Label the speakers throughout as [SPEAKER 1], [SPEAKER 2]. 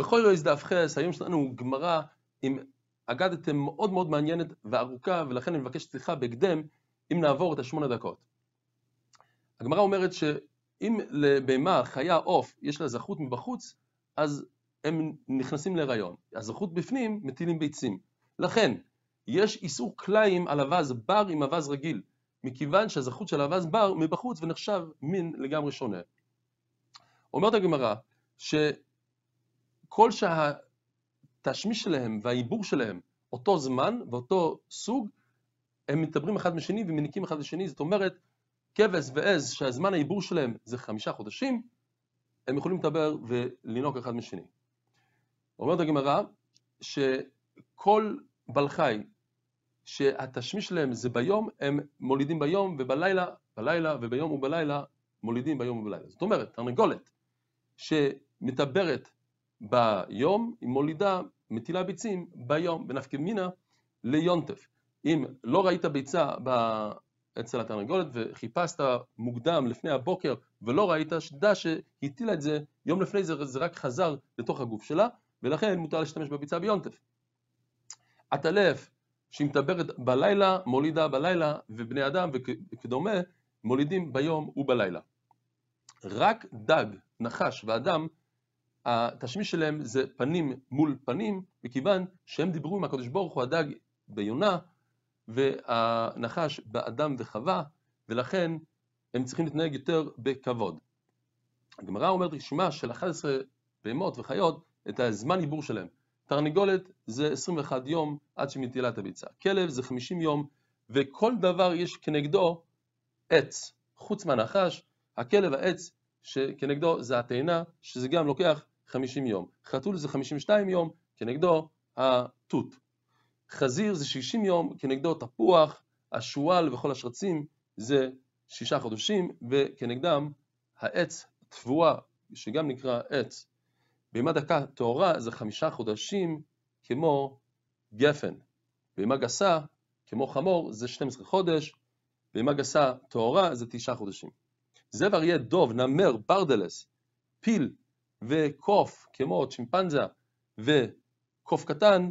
[SPEAKER 1] בכל יועז דף חס, היום שלנו הוא גמרא עם אגדתם מאוד מאוד מעניינת וארוכה, ולכן אני מבקש סליחה בהקדם, אם נעבור את השמונה דקות. הגמרא אומרת שאם לבהמה, חיה, עוף, יש לה זכות מבחוץ, אז הם נכנסים להיריון. הזכות בפנים, מטילים ביצים. לכן, יש איסור כליים על אווז בר עם אווז רגיל, מכיוון שהזכות של אווז בר מבחוץ ונחשב מין לגמרי שונה. אומרת הגמרא, ש... ככל שהתשמיש שלהם והעיבור שלהם אותו זמן ואותו סוג, הם מתדברים אחד משני ומניקים אחד לשני, זאת אומרת, כבש ועז שהזמן העיבור שלהם זה חמישה חודשים, הם יכולים לדבר ולנהוג אחד משני. אומרת הגמרא שכל בל חי שהתשמיש שלהם זה ביום, הם מולידים ביום ובלילה, בלילה וביום ובלילה מולידים ביום ובלילה. זאת אומרת, תרנגולת שמדברת ביום, היא מולידה, מטילה ביצים ביום, בנפקא מינה ליונטף. אם לא ראית ביצה אצל התרנגולת וחיפשת מוקדם לפני הבוקר ולא ראית, שתדע שהטילה את זה, יום לפני זה זה רק חזר לתוך הגוף שלה, ולכן מותר להשתמש בביצה ביונטף. עטלף שהיא מתאברת בלילה, מולידה בלילה, ובני אדם וכדומה מולידים ביום ובלילה. רק דג, נחש ואדם התשמיש שלהם זה פנים מול פנים, מכיוון שהם דיברו עם הקדוש ברוך הוא הדג ביונה, והנחש באדם וחווה, ולכן הם צריכים להתנהג יותר בכבוד. הגמרא אומרת רשימה של 11 בהמות וחיות, את הזמן עיבור שלהם. תרנגולת זה 21 יום עד שמטילה את הביצה, כלב זה 50 יום, וכל דבר יש כנגדו עץ, חוץ מהנחש, הכלב העץ שכנגדו זה התאנה, שזה גם לוקח 50 יום, חתול זה 52 יום, כנגדו התות. חזיר זה 60 יום, כנגדו תפוח, השועל וכל השרצים זה שישה חודשים, וכנגדם העץ תבואה, שגם נקרא עץ. בימה דקה טהורה זה חמישה חודשים כמו גפן. בימה גסה, כמו חמור, זה 12 חודש. בימה גסה טהורה זה תשעה חודשים. זאב אריה, דוב, נמר, ברדלס, פיל, וקוף, כמו צ'ימפנזה וקוף קטן,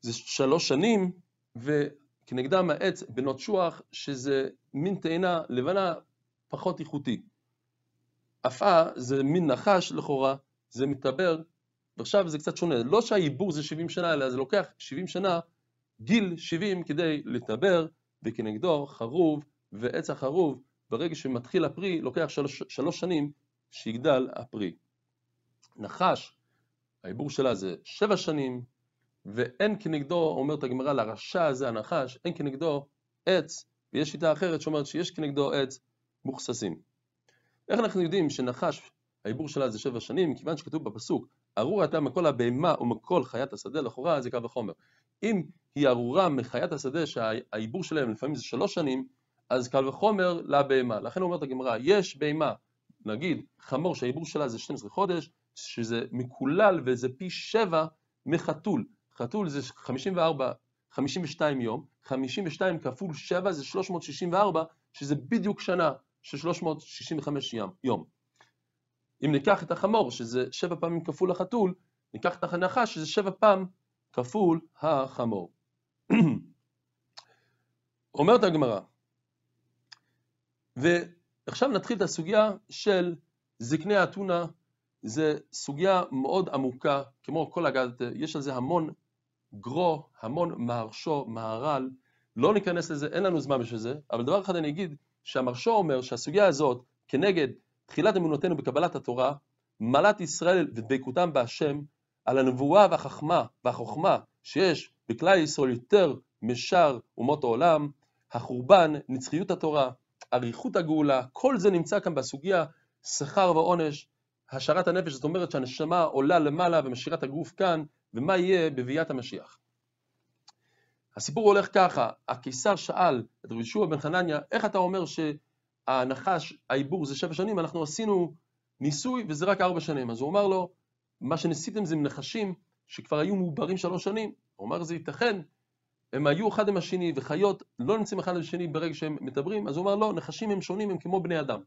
[SPEAKER 1] זה שלוש שנים, וכנגדם העץ בנות שוח, שזה מין תאנה לבנה פחות איכותי. עפה זה מין נחש לכאורה, זה מתעבר, ועכשיו זה קצת שונה. לא שהעיבור זה 70 שנה, אלא זה לוקח 70 שנה, גיל 70 כדי לתעבר, וכנגדו חרוב ועץ החרוב, ברגע שמתחיל הפרי, לוקח שלוש, שלוש שנים שיגדל הפרי. נחש, העיבור שלה זה שבע שנים, ואין כנגדו, אומרת הגמרא, לרשע הזה הנחש, אין כנגדו עץ, ויש שיטה אחרת שאומרת שיש כנגדו עץ מוכססים. איך אנחנו יודעים שנחש, העיבור שלה זה שבע שנים? כיוון שכתוב בפסוק, ארור אתה מכל הבהמה ומכל חיית השדה, לכאורה זה קל וחומר. אם היא ארורה מחיית השדה שהעיבור שלהם לפעמים זה שלוש שנים, אז קל וחומר לבהמה. לכן אומרת הגמרא, יש בהמה, נגיד חמור שהעיבור שלה זה 12 חודש, שזה מקולל וזה פי שבע מחתול. חתול זה 54, 52 יום, 52 כפול 7 זה 364, שזה בדיוק שנה של 365 יום. אם ניקח את החמור, שזה 7 פעמים כפול החתול, ניקח את החנכה, שזה 7 פעם כפול החמור. אומרת הגמרא, ועכשיו נתחיל את הסוגיה של זקני האתונה זה סוגיה מאוד עמוקה, כמו כל אגדתא, יש על זה המון גרו, המון מהרשו, מהר"ל, לא ניכנס לזה, אין לנו זמן בשביל זה, אבל דבר אחד אני אגיד, שהמרשו אומר שהסוגיה הזאת, כנגד תחילת אמונותינו בקבלת התורה, מעלת ישראל ודבקותם בהשם, על הנבואה והחכמה, והחוכמה שיש בכלל ישראל יותר משאר אומות העולם, החורבן, נצחיות התורה, אריכות הגאולה, כל זה נמצא כאן בסוגיה שכר ועונש, השארת הנפש, זאת אומרת שהנשמה עולה למעלה ומשאירה את הגוף כאן, ומה יהיה בביאת המשיח. הסיפור הולך ככה, הקיסר שאל את רבי ישוע בן חנניה, איך אתה אומר שהנחש, העיבור זה שבע שנים, אנחנו עשינו ניסוי וזה רק ארבע שנים. אז הוא אמר לו, מה שניסיתם זה עם נחשים שכבר היו מעוברים שלוש שנים. הוא אמר, זה ייתכן, הם היו אחד עם השני, וחיות לא נמצאים אחד עם השני ברגע שהם מדברים, אז הוא אמר, לא, נחשים הם שונים, הם כמו בני אדם.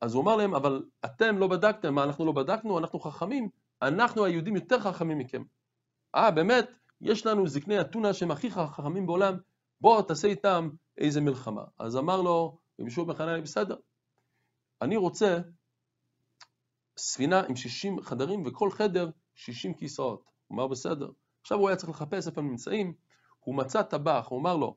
[SPEAKER 1] אז הוא אמר להם, אבל אתם לא בדקתם, מה אנחנו לא בדקנו? אנחנו חכמים, אנחנו היהודים יותר חכמים מכם. אה, ah, באמת, יש לנו זקני אתונה שהם הכי חכמים בעולם, בוא תעשה איתם איזה מלחמה. אז אמר לו, ומשוב לי, בסדר, אני רוצה ספינה עם 60 חדרים וכל חדר 60 כיסאות. הוא אמר, בסדר. עכשיו הוא היה צריך לחפש איפה הם נמצאים, הוא מצא טבח, הוא אמר לו,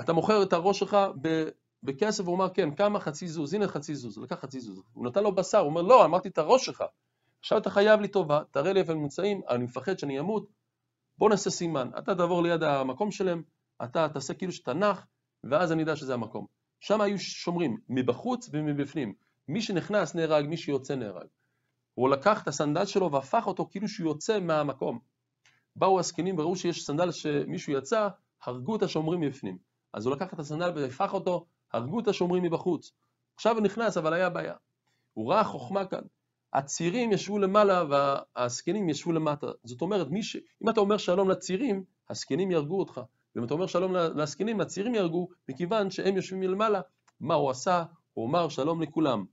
[SPEAKER 1] אתה מוכר את הראש שלך ב... בכסף הוא אמר, כן, כמה חצי זוז, הנה חצי זוז, הוא לקח חצי זוז. הוא נתן לו בשר, הוא אומר, לא, אמרתי את הראש שלך. עכשיו אתה חייב לי טובה, תראה לי איפה הם נמצאים, אני מפחד שאני אמות, בוא נעשה סימן. אתה תעבור ליד המקום שלהם, אתה תעשה כאילו שאתה נח, ואז אני אדע שזה המקום. שם היו שומרים, מבחוץ ומבפנים. מי שנכנס נהרג, מי שיוצא נהרג. הוא לקח את הסנדל שלו והפך אותו כאילו שהוא יוצא מהמקום. באו הזקנים וראו שיש סנדל שמישהו יצא, הרגו את השומרים מבפנים. אז הוא לקח את הסנדל והפך אותו, הרגו את השומרים מבחוץ. עכשיו הוא נכנס, אבל היה בעיה. הוא ראה חוכמה כאן. הצירים ישבו למעלה והזקנים ישבו למטה. זאת אומרת, ש... אם אתה אומר שלום לצירים, הזקנים יהרגו אותך. ואם אתה אומר שלום לזקנים, הצירים יהרגו, מכיוון שהם יושבים מלמעלה. מה הוא עשה? הוא אמר שלום לכולם.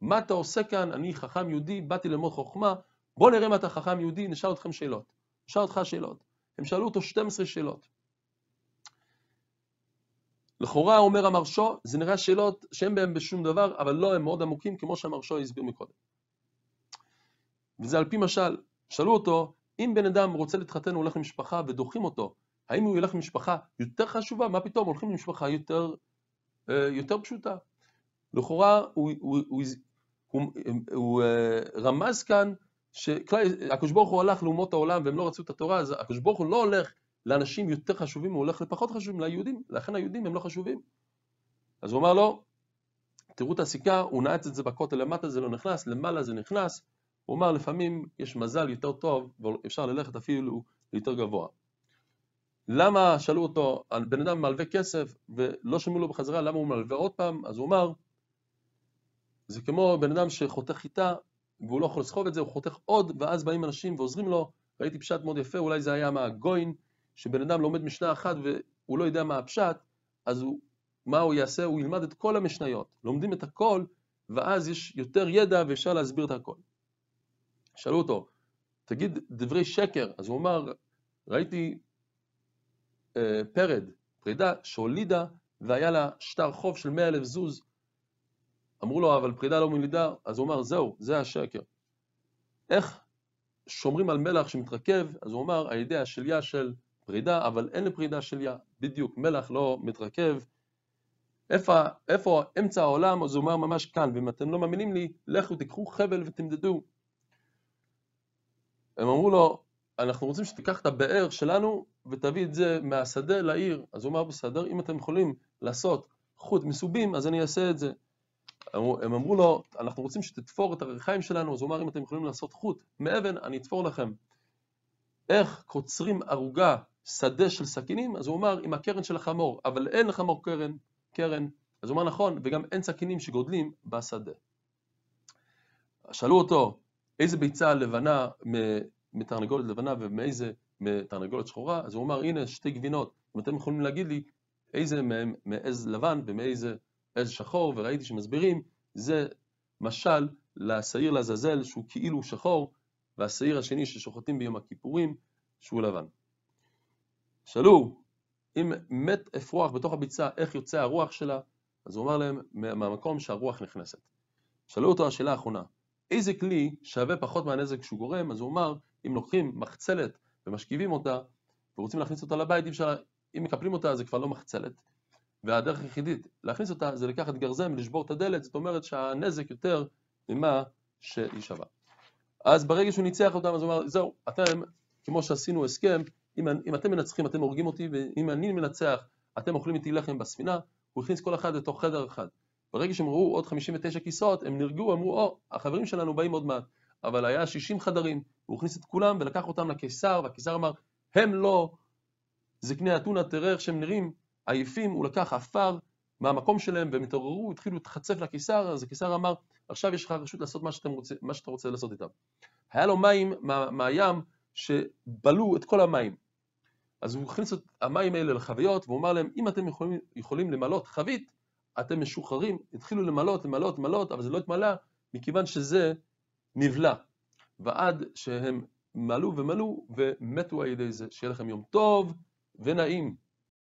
[SPEAKER 1] מה אתה עושה כאן? אני חכם יהודי, באתי ללמוד חוכמה. בוא נראה אם אתה חכם יהודי, נשאל אתכם שאלות. נשאל אותך שאלות. הם שאלו אותו 12 שאלות. לכאורה, אומר המרשו, זה נראה שאלות שאין בהן בשום דבר, אבל לא, הן מאוד עמוקים, כמו שהמרשו הסביר מקודם. וזה על פי משל, שאלו אותו, אם בן אדם רוצה להתחתן, הוא הולך למשפחה ודוחים אותו, האם הוא ילך למשפחה יותר חשובה? מה פתאום, הולכים למשפחה יותר, אה, יותר פשוטה. לכאורה, הוא, הוא, הוא, הוא, הוא, הוא אה, רמז כאן שהקדוש ברוך הוא הלך לאומות העולם והם לא רצו את התורה, אז הקדוש ברוך הוא לא הולך לאנשים יותר חשובים, הוא הולך לפחות חשובים, ליהודים, לכן היהודים הם לא חשובים. אז הוא אמר לו, תראו את הסיכה, הוא נעץ את זה בכותל למטה, זה לא נכנס, למעלה זה נכנס, הוא אמר לפעמים יש מזל יותר טוב, ואפשר ללכת אפילו יותר גבוה. למה שאלו אותו, בן אדם מלווה כסף ולא שמעו לו בחזרה למה הוא מלווה עוד פעם, אז הוא אמר, זה כמו בן אדם שחותך חיטה והוא לא יכול לסחוב את זה, הוא חותך עוד, ואז באים אנשים ועוזרים לו, ראיתי פשט מאוד יפה, אולי זה היה מהגויין, שבן אדם לומד משנה אחת והוא לא יודע מה הפשט, אז הוא, מה הוא יעשה? הוא ילמד את כל המשניות. לומדים את הכל, ואז יש יותר ידע ואפשר להסביר את הכל. שאלו אותו, תגיד דברי שקר, אז הוא אמר, ראיתי אה, פרד, פרידה שהולידה והיה לה שטר חוב של מאה אלף זוז. אמרו לו, אבל פרידה לא מולידה, אז הוא אמר, זהו, זה השקר. איך שומרים על מלח שמתרכב? אז הוא אמר, על ידי השליה של פרידה, אבל אין לפרידה של שליה, בדיוק, מלח לא מתרכב. איפה, איפה אמצע העולם, אז הוא אומר ממש כאן, ואם אתם לא מאמינים לי, לכו תיקחו חבל ותמדדו. הם אמרו לו, אנחנו רוצים שתיקח את הבאר שלנו ותביא את זה מהשדה לעיר. אז הוא אמר, בסדר, אם אתם יכולים לעשות חוט מסובים, אז אני אעשה את זה. הם אמרו לו, אנחנו רוצים שתתפור את הריחיים שלנו, אז הוא אמר, אם אתם יכולים לעשות חוט מאבן, אני אתפור לכם. איך קוצרים ערוגה שדה של סכינים, אז הוא אומר, עם הקרן של החמור, אבל אין לחמור קרן, קרן, אז הוא אומר, נכון, וגם אין סכינים שגודלים בשדה. שאלו אותו, איזה ביצה לבנה מתרנגולת לבנה ומאיזה מתרנגולת שחורה, אז הוא אומר, הנה שתי גבינות, אם אתם יכולים להגיד לי איזה מהם מעז לבן ומאיזה עז שחור, וראיתי שמסבירים, זה משל לשעיר לעזאזל שהוא כאילו שחור, והשעיר השני ששוחטים ביום הכיפורים שהוא לבן. שאלו, אם מת אפרוח בתוך הביצה, איך יוצא הרוח שלה? אז הוא אמר להם, מהמקום שהרוח נכנסת. שאלו אותו השאלה האחרונה, איזה כלי שווה פחות מהנזק שהוא גורם? אז הוא אמר, אם לוקחים מחצלת ומשכיבים אותה, ורוצים להכניס אותה לבית, אפשר, אם מקפלים אותה זה כבר לא מחצלת. והדרך היחידית להכניס אותה זה לקחת גרזן ולשבור את הדלת, זאת אומרת שהנזק יותר ממה שהיא שווה. אז ברגע שהוא ניצח אותם, אז הוא אמר, זהו, אתם, כמו שעשינו הסכם, אם, אם אתם מנצחים אתם הורגים אותי, ואם אני מנצח אתם אוכלים איתי לחם בספינה, הוא הכניס כל אחד לתוך חדר אחד. ברגע שהם ראו עוד 59 כיסאות, הם נרגעו, אמרו, או, oh, החברים שלנו באים עוד מעט. אבל היה 60 חדרים, הוא הכניס את כולם ולקח אותם לקיסר, והקיסר אמר, הם לא זקני אתונה, תראה איך שהם נראים, עייפים, הוא לקח עפר מהמקום שלהם, והם התעוררו, התחילו להתחצף לקיסר, אז הקיסר אמר, עכשיו יש לך רשות לעשות מה, שאתם רוצה, מה שאתה רוצה לעשות איתם. היה לו מים מהים מה, מהים שבלעו את כל המים. אז הוא הכניס את המים האלה לחוויות, והוא אמר להם, אם אתם יכולים, יכולים למלות חבית, אתם משוחררים. התחילו למלות, למלות, למלות, אבל זה לא התמלא, מכיוון שזה נבלע. ועד שהם מלאו ומלאו, ומתו על ידי זה. שיהיה לכם יום טוב ונעים.